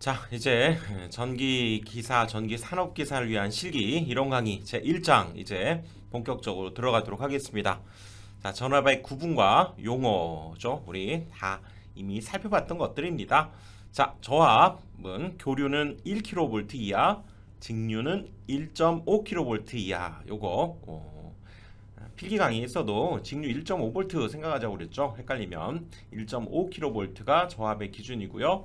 자 이제 전기 기사 전기 산업 기사를 위한 실기 이론 강의 제 1장 이제 본격적으로 들어가도록 하겠습니다 자 전화바의 구분과 용어죠 우리 다 이미 살펴봤던 것들입니다 자 저압은 교류는 1kV 이하 직류는 1.5kV 이하 요거 어, 필기 강의에서도 직류 1.5V 생각하자고 그랬죠 헷갈리면 1.5kV가 저압의 기준이고요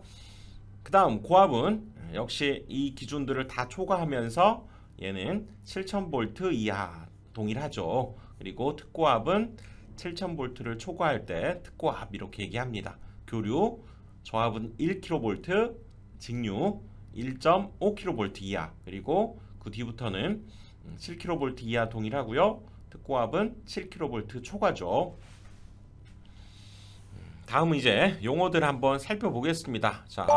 그 다음 고압은 역시 이 기준들을 다 초과하면서 얘는 7000V 이하 동일하죠. 그리고 특고압은 7000V를 초과할 때 특고압 이렇게 얘기합니다. 교류 저압은 1kV, 직류 1.5kV 이하 그리고 그 뒤부터는 7kV 이하 동일하고요. 특고압은 7kV 초과죠. 다음은 이제 용어들 한번 살펴보겠습니다. 자,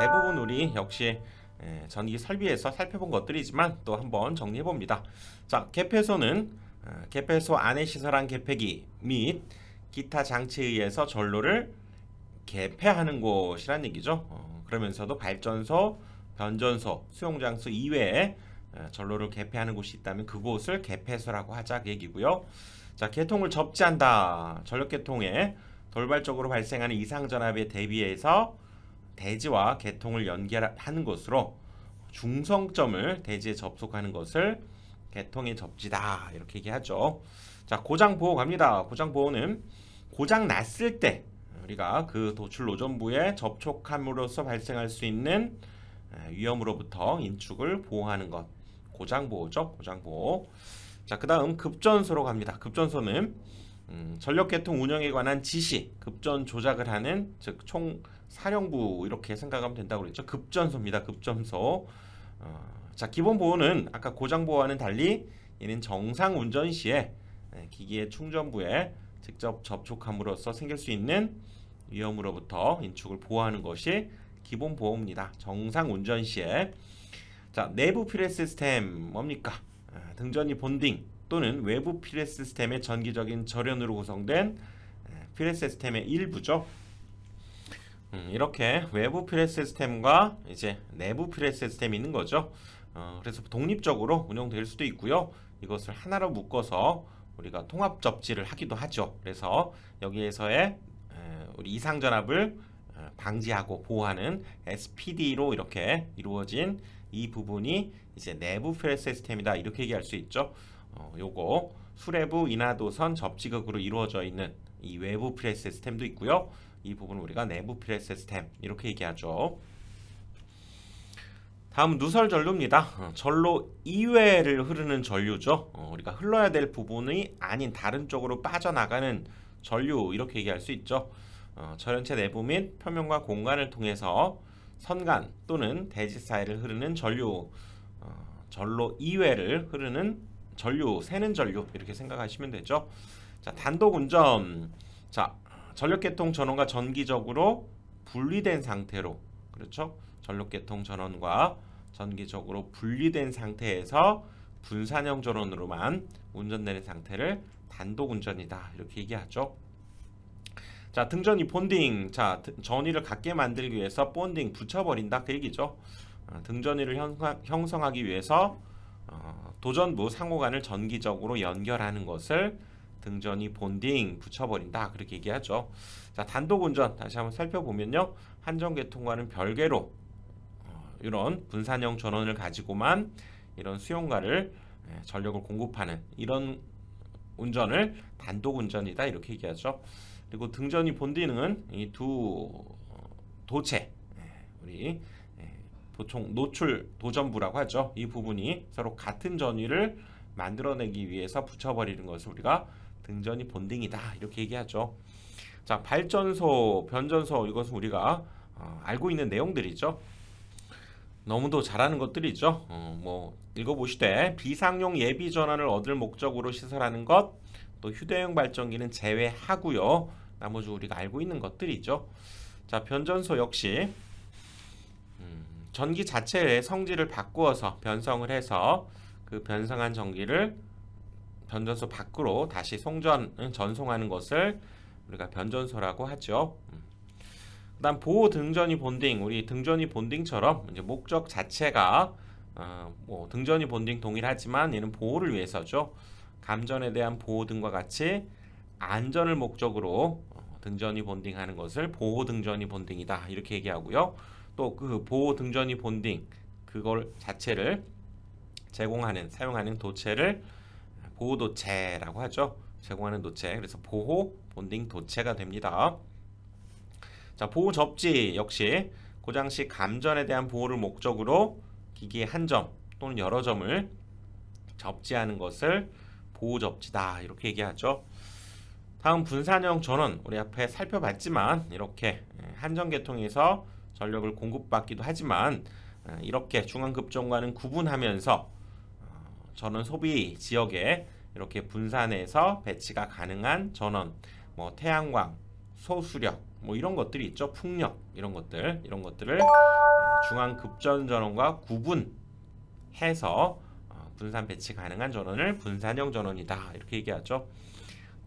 대부분 우리 역시 예, 전기 설비에서 살펴본 것들이지만 또 한번 정리해봅니다. 자, 개폐소는 어, 개폐소 안에 시설한 개폐기 및 기타 장치에 의해서 전로를 개폐하는 곳이란 얘기죠. 어, 그러면서도 발전소, 변전소, 수용장소 이외에 어, 전로를 개폐하는 곳이 있다면 그곳을 개폐소라고 하자 그 얘기고요. 자, 개통을 접지한다. 전력 개통에 돌발적으로 발생하는 이상 전압에 대비해서 대지와 개통을 연결하는 것으로 중성점을 대지에 접속하는 것을 개통의 접지다 이렇게 얘기하죠. 자 고장 보호 갑니다. 고장 보호는 고장 났을 때 우리가 그 도출 노전부에 접촉함으로써 발생할 수 있는 위험으로부터 인축을 보호하는 것 고장 보호죠. 고장 보호. 자그 다음 급전소로 갑니다. 급전소는 음, 전력계통 운영에 관한 지시, 급전 조작을 하는 즉 총 사령부 이렇게 생각하면 된다고 그랬죠. 급전소입니다. 급전소. 어, 자 기본 보호는 아까 고장 보호와는 달리 얘는 정상 운전 시에 네, 기기의 충전부에 직접 접촉함으로써 생길 수 있는 위험으로부터 인축을 보호하는 것이 기본 보호입니다. 정상 운전 시에 자 내부 필요 시스템 뭡니까? 아, 등전이 본딩 또는 외부 피렛 시스템의 전기적인 절연으로 구성된 피렛 시스템의 일부죠. 음, 이렇게 외부 피렛 시스템과 이제 내부 피렛 시스템이 있는 거죠. 어, 그래서 독립적으로 운영될 수도 있고요. 이것을 하나로 묶어서 우리가 통합 접지를 하기도 하죠. 그래서 여기에서의 우리 이상 전압을 어, 방지하고 보호하는 SPD로 이렇게 이루어진 이 부분이 이제 내부 피렛 시스템이다 이렇게 얘기할 수 있죠. 어, 요거 수레부 인하도선 접지극으로 이루어져 있는 이 외부 프레스 시스템도 있고요. 이 부분은 우리가 내부 필렛 시스템 이렇게 얘기하죠. 다음 누설 전류입니다. 전로 어, 이외를 흐르는 전류죠. 어, 우리가 흘러야 될 부분이 아닌 다른 쪽으로 빠져나가는 전류 이렇게 얘기할 수 있죠. 어, 절연체 내부 및 표면과 공간을 통해서 선간 또는 대지 사이를 흐르는 전류 어, 전로 이외를 흐르는 전류, 새는 전류 이렇게 생각하시면 되죠. 자, 단독 운전. 자, 전력계통 전원과 전기적으로 분리된 상태로 그렇죠? 전력계통 전원과 전기적으로 분리된 상태에서 분산형 전원으로만 운전되는 상태를 단독 운전이다 이렇게 얘기하죠. 자 등전이 본딩 자 전위를 갖게 만들기 위해서 본딩 붙여버린다 그 얘기죠. 어, 등전위를 형성, 형성하기 위해서 어, 도전부 뭐 상호간을 전기적으로 연결하는 것을 등전이 본딩 붙여버린다 그렇게 얘기하죠. 자 단독 운전 다시 한번 살펴보면요 한정계통과는 별개로 어, 이런 분산형 전원을 가지고만 이런 수용가를 예, 전력을 공급하는 이런 운전을 단독 운전이다 이렇게 얘기하죠. 그리고 등전이 본딩은 이두 어, 도체 예, 우리 보통 노출 도전부라고 하죠. 이 부분이 서로 같은 전위를 만들어내기 위해서 붙여버리는 것을 우리가 등전이 본딩이다 이렇게 얘기하죠. 자 발전소, 변전소 이것은 우리가 어, 알고 있는 내용들이죠. 너무도 잘하는 것들이죠. 어, 뭐 읽어보시되 비상용 예비 전환을 얻을 목적으로 시설하는 것, 또 휴대용 발전기는 제외하고요. 나머지 우리가 알고 있는 것들이죠. 자 변전소 역시 전기 자체의 성질을 바꾸어서 변성을 해서 그 변성한 전기를 변전소 밖으로 다시 송전 전송하는 것을 우리가 변전소라고 하죠. 음. 그다음 보호 등전이 본딩 우리 등전이 본딩처럼 이제 목적 자체가 어, 뭐 등전이 본딩 동일하지만 얘는 보호를 위해서죠. 감전에 대한 보호 등과 같이 안전을 목적으로 어, 등전이 본딩하는 것을 보호 등전이 본딩이다 이렇게 얘기하고요. 또그 보호 등전이 본딩 그걸 자체를 제공하는 사용하는 도체를 보호 도체라고 하죠. 제공하는 도체. 그래서 보호 본딩 도체가 됩니다. 자, 보호 접지 역시 고장 시 감전에 대한 보호를 목적으로 기기의 한 점 또는 여러 점을 접지하는 것을 보호 접지다 이렇게 얘기하죠. 다음 분산형 전원 우리 앞에 살펴봤지만 이렇게 예, 한정 계통에서 전력을 공급받기도 하지만 아, 이렇게 중앙급종과는 구분하면서 어, 전원 소비 지역에 이렇게 분산해서 배치가 가능한 전원, 뭐 태양광, 소수력, 뭐 이런 것들이 있죠. 풍력 이런 것들 이런 것들을 어, 중앙 급전 전원과 구분해서 어, 분산 배치 가능한 전원을 분산형 전원이다 이렇게 얘기하죠.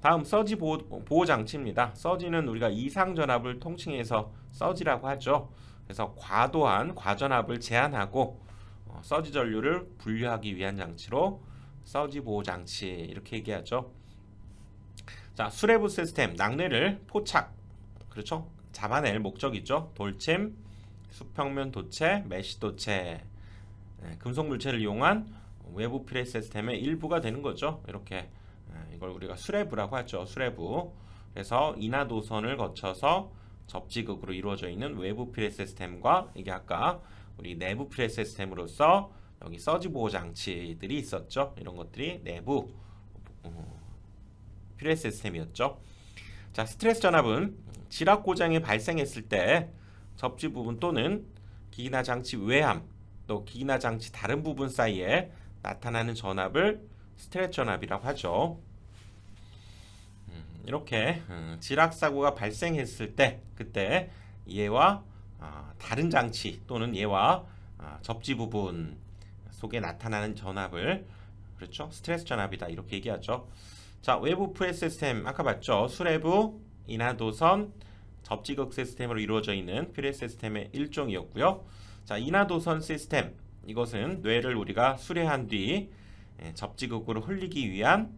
다음 서지 보호, 보호 장치입니다. 서지는 우리가 이상 전압을 통칭해서 서지라고 하죠. 그래서 과도한 과전압을 제한하고 어, 서지 전류를 분류하기 위한 장치로 서지 보호 장치 이렇게 얘기하죠. 자, 수레부 시스템 낙뢰를 포착 그렇죠? 잡아낼 목적이죠. 돌침, 수평면 도체, 메쉬 도체, 네, 금속 물체를 이용한 외부 피레 시스템의 일부가 되는 거죠. 이렇게 이걸 우리가 수레부라고 하죠. 수레부. 그래서 인하도선을 거쳐서 접지극으로 이루어져 있는 외부 필렛 시스템과 이게 아까 우리 내부 필렛 시스템으로서 여기 서지 보호 장치들이 있었죠. 이런 것들이 내부 어, 필렛 시스템이었죠. 자, 스트레스 전압은 지락 고장이 발생했을 때 접지 부분 또는 기기나 장치 외함 또 기기나 장치 다른 부분 사이에 나타나는 전압을 스트레스 전압이라고 하죠. 이렇게 음, 지락사고가 발생했을 때 그때 얘와 아, 다른 장치 또는 얘와 아, 접지 부분 속에 나타나는 전압을 그렇죠? 스트레스 전압이다 이렇게 얘기하죠. 자 외부 프레 시스템 아까 봤죠? 수레부, 인하도선, 접지극 시스템으로 이루어져 있는 프레 시스템의 일종이었고요. 자 인하도선 시스템 이것은 뇌를 우리가 수레한 뒤 예, 접지극으로 흘리기 위한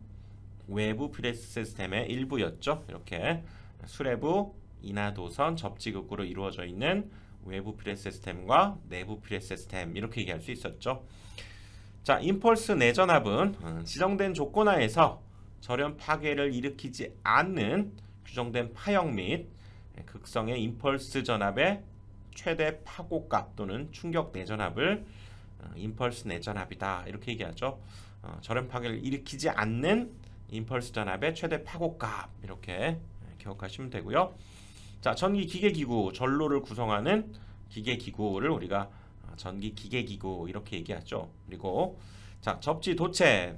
외부 프레스 시스템의 일부였죠. 이렇게 수레부, 인하도선, 접지극으로 이루어져 있는 외부 프레스 시스템과 내부 프레스 시스템 이렇게 얘기할 수 있었죠. 자, 임펄스 내전압은 음, 지정된 조건 하에서 저렴 파괴를 일으키지 않는 규정된 파형 및 예, 극성의 임펄스 전압의 최대 파고값 또는 충격 내전압을 어, 임펄스 내전압이다 이렇게 얘기하죠. 어, 저렴 파괴를 일으키지 않는 임펄스 전압의 최대 파고값 이렇게 기억하시면 되고요. 자, 전기 기계기구 전로를 구성하는 기계기구를 우리가 어, 전기 기계기구 이렇게 얘기하죠. 그리고 자 접지 도체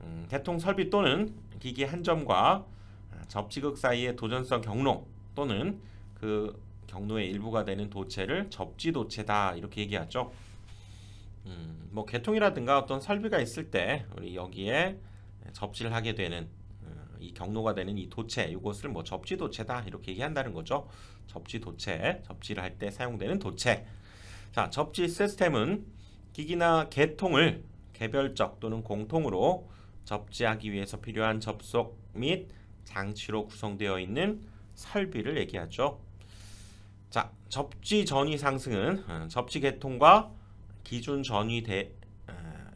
음, 대통 설비 또는 기기 한 점과 어, 접지극 사이의 도전성 경로 또는 그 경로의 일부가 되는 도체를 접지 도체다 이렇게 얘기하죠. 음, 뭐 개통이라든가 어떤 설비가 있을 때 우리 여기에 접지를 하게 되는 어, 이 경로가 되는 이 도체 이것을 뭐 접지 도체다 이렇게 얘기한다는 거죠. 접지 도체, 접지를 할 때 사용되는 도체. 자, 접지 시스템은 기기나 개통을 개별적 또는 공통으로 접지하기 위해서 필요한 접속 및 장치로 구성되어 있는 설비를 얘기하죠. 자, 접지 전위 상승은 어, 접지 개통과 기준 전위 대 어,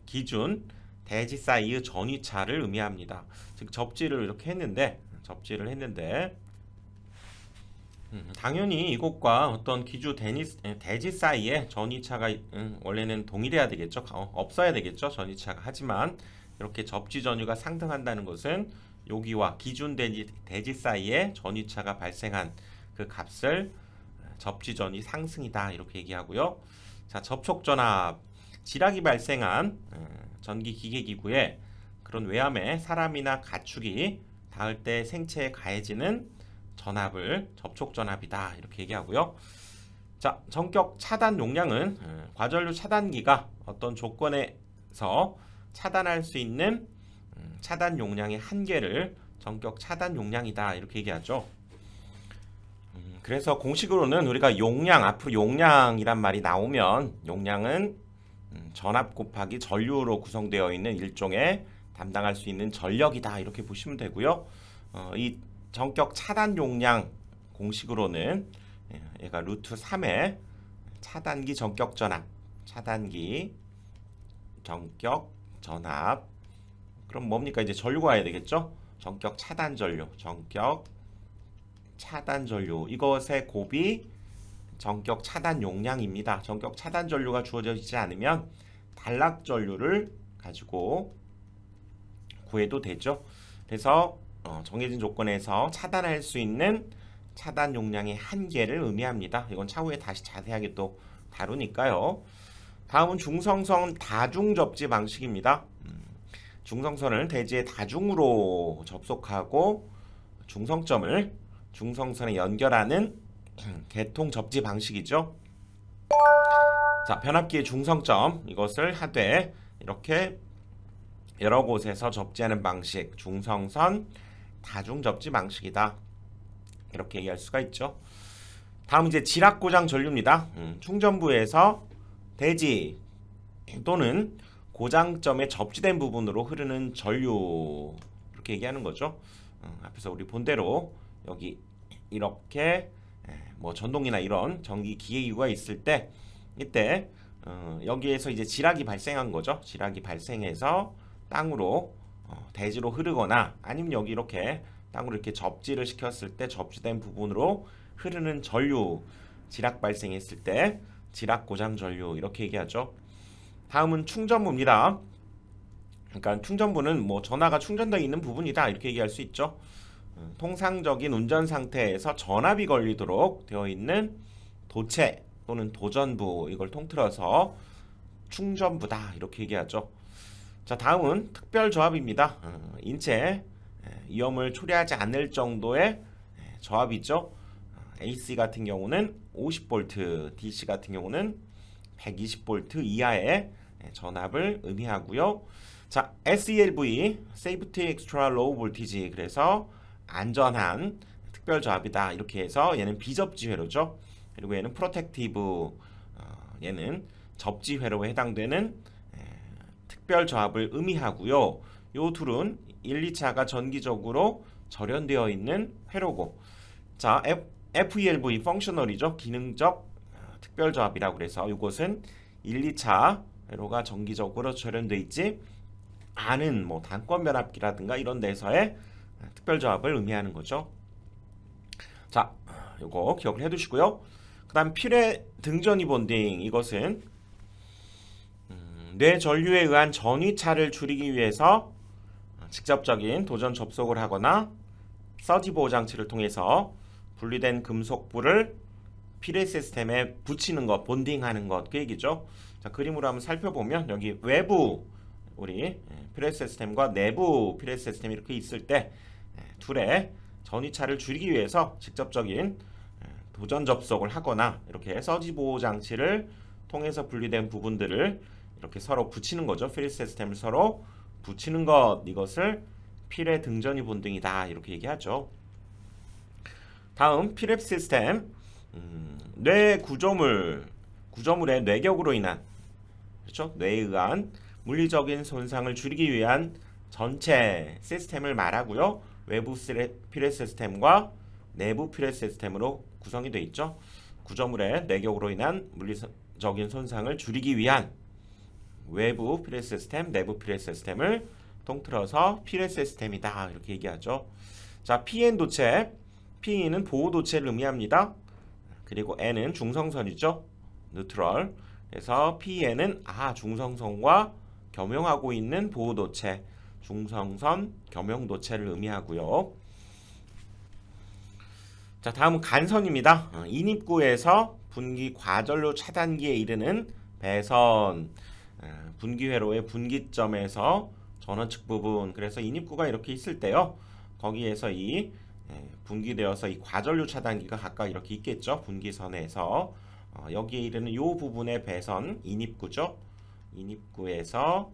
기준 대지사이의 전위차를 의미합니다. 즉 접지를 이렇게 했는데 접지를 했는데 음, 당연히 이곳과 어떤 기주 데니스, 대지 사이의 전위차가 음, 원래는 동일해야 되겠죠. 어, 없어야 되겠죠. 전위차가. 하지만 이렇게 접지 전위가 상등한다는 것은 여기와 기준 대지, 대지 사이에 전위차가 발생한 그 값을 어, 접지 전위 상승이다 이렇게 얘기하고요. 자 접촉 전압 지락이 발생한 음, 전기 기계기구에 그런 외암에 사람이나 가축이 닿을 때 생체에 가해지는 전압을 접촉전압이다 이렇게 얘기하고요. 자, 전격 차단 용량은 어, 과전류 차단기가 어떤 조건에서 차단할 수 있는 음, 차단 용량의 한계를 전격 차단 용량이다 이렇게 얘기하죠. 음, 그래서 공식으로는 우리가 용량 앞으로 용량이란 말이 나오면 용량은 음, 전압 곱하기 전류로 구성되어 있는 일종의 담당할 수 있는 전력이다 이렇게 보시면 되고요. 어, 이 전격 차단 용량 공식으로는 예, 얘가 루트 3의 차단기 전격 전압, 차단기 전격 전압. 그럼 뭡니까 이제 전류가 와야 되겠죠? 전격 차단 전류, 전격 차단 전류 이것의 곱이 전격 차단 용량입니다. 전격 차단 전류가 주어져있지 않으면 단락 전류를 가지고 구해도 되죠. 그래서 어, 정해진 조건에서 차단할 수 있는 차단 용량의 한계를 의미합니다. 이건 차후에 다시 자세하게 또 다루니까요. 다음은 중성선 다중 접지 방식입니다. 음, 중성선을 대지의 다중으로 접속하고 중성점을 중성선에 연결하는 음, 개통 접지 방식이죠. 자, 변압기의 중성점 이것을 하되 이렇게 여러 곳에서 접지하는 방식, 중성선, 다중 접지 방식이다. 이렇게 얘기할 수가 있죠. 다음 이제 지락고장 전류입니다. 음, 충전부에서 대지 또는 고장점에 접지된 부분으로 흐르는 전류 이렇게 얘기하는 거죠. 음, 앞에서 우리 본대로 여기 이렇게 예, 뭐 전동이나 이런 전기 기계유가 있을 때 이때 어, 여기에서 이제 지락이 발생한 거죠. 지락이 발생해서 땅으로 어, 대지로 흐르거나 아니면 여기 이렇게 땅으로 이렇게 접지를 시켰을 때 접지된 부분으로 흐르는 전류 지락 발생했을 때 지락 고장 전류 이렇게 얘기하죠. 다음은 충전부입니다. 그러니까 충전부는 뭐 전화가 충전되어 있는 부분이다 이렇게 얘기할 수 있죠. 통상적인 운전 상태에서 전압이 걸리도록 되어 있는 도체 또는 도전부 이걸 통틀어서 충전부다 이렇게 얘기하죠. 자 다음은 특별 저압입니다. 어, 인체 위험을 초래하지 않을 정도의 저압이죠. 어, AC 같은 경우는 50V, DC 같은 경우는 120V 이하의 전압을 의미하고요. 자, SELV, Safety Extra Low Voltage 그래서 안전한 특별 조합이다 이렇게 해서 얘는 비접지 회로죠. 그리고 얘는 프로텍티브 어, 얘는 접지 회로에 해당되는 에, 특별 조합을 의미하고요. 요 둘은 1, 2차가 전기적으로 절연되어 있는 회로고 자 F, ELV 펑셔널이죠. 기능적 어, 특별 조합이라고 해서 이것은 1, 2차 회로가 전기적으로 절연되어 있지 않은 뭐 단권 변압기라든가 이런 데서의 네, 특별 조합을 의미하는 거죠. 자, 요거 기억을 해두시고요. 그 다음 필의 등전이 본딩 이것은 음, 뇌전류에 의한 전위차를 줄이기 위해서 어, 직접적인 도전 접속을 하거나 서지 보호 장치를 통해서 분리된 금속부를 피레 시스템에 붙이는 것, 본딩하는 것, 그 얘기죠. 자, 그림으로 한번 살펴보면 여기 외부 우리 p l 스 시스템과 내부 p l 스 시스템이 이렇게 있을 때 예, 둘의 전위차를 줄이기 위해서 직접적인 예, 도전 접속을 하거나 이렇게 서지 보호 장치를 통해서 분리된 부분들을 이렇게 서로 붙이는 거죠. p l 스 시스템을 서로 붙이는 것 이것을 필의 등전이 본등이다 이렇게 얘기하죠. 다음 피렙 시스템 음, 뇌 구조물 구조물의 뇌격으로 인한 그렇죠 뇌에 의한 물리적인 손상을 줄이기 위한 전체 시스템을 말하고요. 외부 필렛 시스템과 내부 필렛 시스템으로 구성이 되어 있죠. 구조물의 내격으로 인한 물리적인 손상을 줄이기 위한 외부 필렛 시스템, 내부 필렛 시스템을 통틀어서 필렛 시스템이다 이렇게 얘기하죠. 자, PN 도체, P는 보호 도체를 의미합니다. 그리고 N은 중성선이죠. 뉴트럴. 그래서 PN은 아 중성선과 겸용하고 있는 보호도체 중성선 겸용도체를 의미하고요. 자 다음은 간선입니다. 어, 인입구에서 분기 과절로 차단기에 이르는 배선 어, 분기회로의 분기점에서 전원측 부분 그래서 인입구가 이렇게 있을 때요. 거기에서 이 예, 분기되어서 이 과전류 차단기가 각각 이렇게 있겠죠. 분기선에서 어, 여기에 이르는 이 부분의 배선 인입구죠. 인입구에서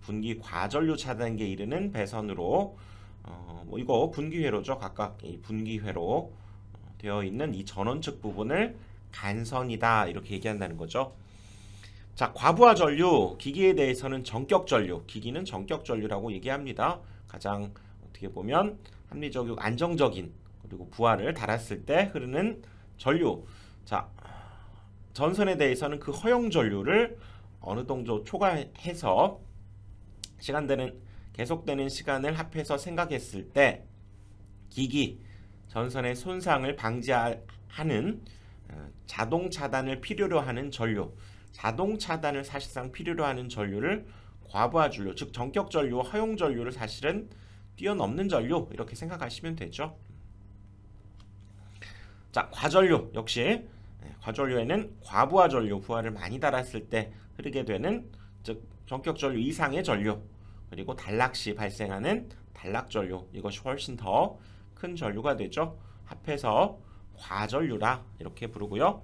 분기 과전류 차단기에 이르는 배선으로 어, 뭐 이거 분기회로죠. 각각 이 분기회로 어, 되어 있는 이 전원측 부분을 간선이다 이렇게 얘기한다는 거죠. 자, 과부하 전류 기기에 대해서는 정격 전류, 기기는 정격 전류라고 얘기합니다. 가장 어떻게 보면 합리적이고 안정적인 그리고 부하를 달았을 때 흐르는 전류. 자, 전선에 대해서는 그 허용 전류를 어느 동조 초과해서 시간되는 계속되는 시간을 합해서 생각했을 때 기기 전선의 손상을 방지하는 어, 자동 차단을 필요로 하는 전류 자동 차단을 사실상 필요로 하는 전류를 과부하 전류 즉 전격 전류 허용 전류를 사실은 뛰어넘는 전류 이렇게 생각하시면 되죠 자 과전류 역시 네, 과전류에는 과부하 전류, 부하를 많이 달았을 때 흐르게 되는 즉 전격 전류 이상의 전류 그리고 단락 시 발생하는 단락 전류 이것이 훨씬 더 큰 전류가 되죠. 합해서 과전류라 이렇게 부르고요.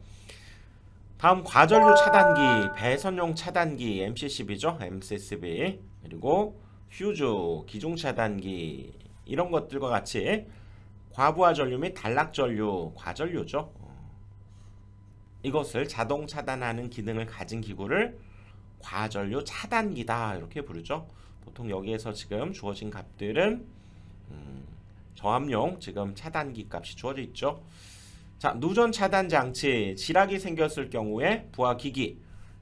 다음 과전류 차단기, 배선용 차단기 MCCB죠. MCCB 그리고 퓨즈, 기종 차단기 이런 것들과 같이 과부하 전류 및 단락 전류, 과전류죠. 이것을 자동 차단하는 기능을 가진 기구를 과전류 차단기다 이렇게 부르죠. 보통 여기에서 지금 주어진 값들은 음, 저압용 지금 차단기 값이 주어져 있죠. 자 누전 차단 장치 지락이 생겼을 경우에 부하 기기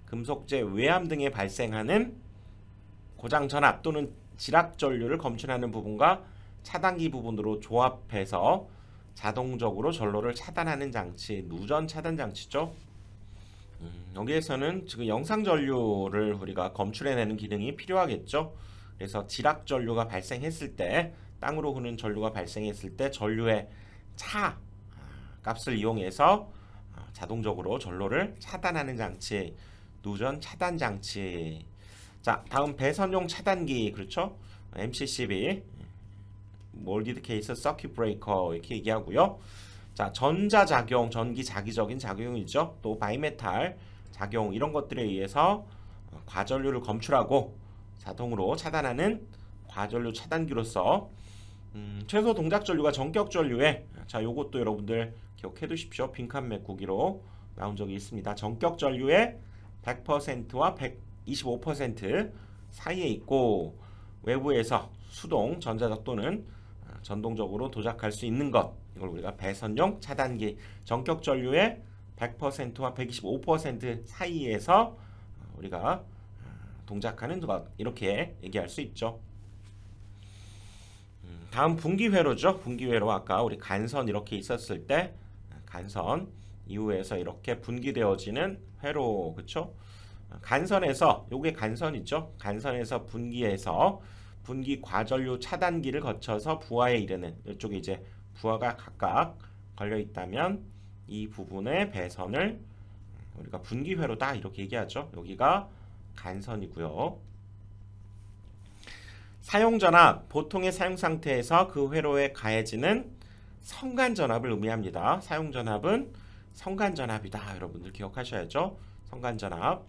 금속재 외암 등에 발생하는 고장 전압 또는 지락 전류를 검출하는 부분과 차단기 부분으로 조합해서 자동적으로 전로를 차단하는 장치, 누전 차단 장치죠. 음, 여기에서는 지금 영상 전류를 우리가 검출해내는 기능이 필요하겠죠. 그래서 지락 전류가 발생했을 때 땅으로 흐는 전류가 발생했을 때 전류의 차 아, 값을 이용해서 아, 자동적으로 전로를 차단하는 장치, 누전 차단 장치. 자, 다음 배선용 차단기 그렇죠? MCCB 몰디드 케이스, 서킷 브레이커 이렇게 얘기하고요. 자, 전자 작용, 전기 자기적인 작용이죠. 또 바이메탈 작용 이런 것들에 의해서 과전류를 검출하고 자동으로 차단하는 과전류 차단기로서 음, 최소 동작 전류가 전격 전류에 자 요것도 여러분들 기억해 두십시오. 빈칸 메꾸기로 나온 적이 있습니다. 전격 전류의 100%와 125% 사이에 있고 외부에서 수동 전자적 또는 전동적으로 도작할 수 있는 것 이걸 우리가 배선용 차단기 전격 전류의 100%와 125% 사이에서 어, 우리가 어, 동작하는 것 이렇게 얘기할 수 있죠. 음, 다음 분기회로죠. 분기회로 아까 우리 간선 이렇게 있었을 때 어, 간선 이후에서 이렇게 분기되어지는 회로 그쵸? 간선에서 요게 간선이죠. 간선에서 분기에서 분기 과전류 차단기를 거쳐서 부하에 이르는 이쪽에 이제 부하가 각각 걸려 있다면 이 부분의 배선을 우리가 분기회로다 이렇게 얘기하죠. 여기가 간선이고요. 사용전압, 보통의 사용상태에서 그 회로에 가해지는 성간전압을 의미합니다. 사용전압은 성간전압이다. 여러분들 기억하셔야죠. 성간전압.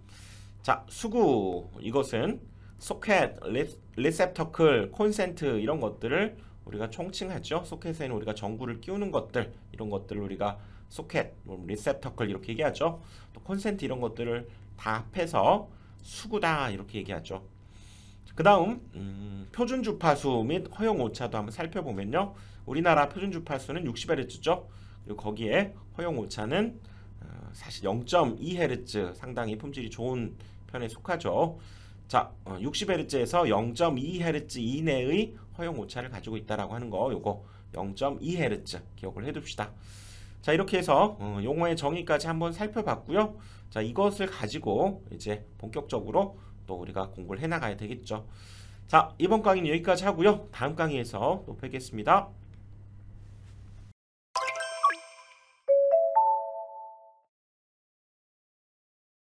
자, 수구. 이것은 소켓, 리셉터클, 콘센트 이런 것들을 우리가 총칭하죠. 소켓에는 우리가 전구를 끼우는 것들 이런 것들을 우리가 소켓, 뭐 리셉터클 이렇게 얘기하죠. 또 콘센트 이런 것들을 다 합해서 수구다 이렇게 얘기하죠. 그 다음 음, 표준 주파수 및 허용 오차도 한번 살펴보면요. 우리나라 표준 주파수는 60Hz죠. 그리고 거기에 허용 오차는 어, 사실 0.2Hz 상당히 품질이 좋은 편에 속하죠. 자, 60Hz에서 어, 0.2Hz 이내의 허용 오차를 가지고 있다라고 하는 거 요거 0.2Hz 기억을 해둡시다. 자, 이렇게 해서 어, 용어의 정의까지 한번 살펴봤고요. 자, 이것을 가지고 이제 본격적으로 또 우리가 공부를 해나가야 되겠죠. 자, 이번 강의는 여기까지 하고요. 다음 강의에서 또 뵙겠습니다.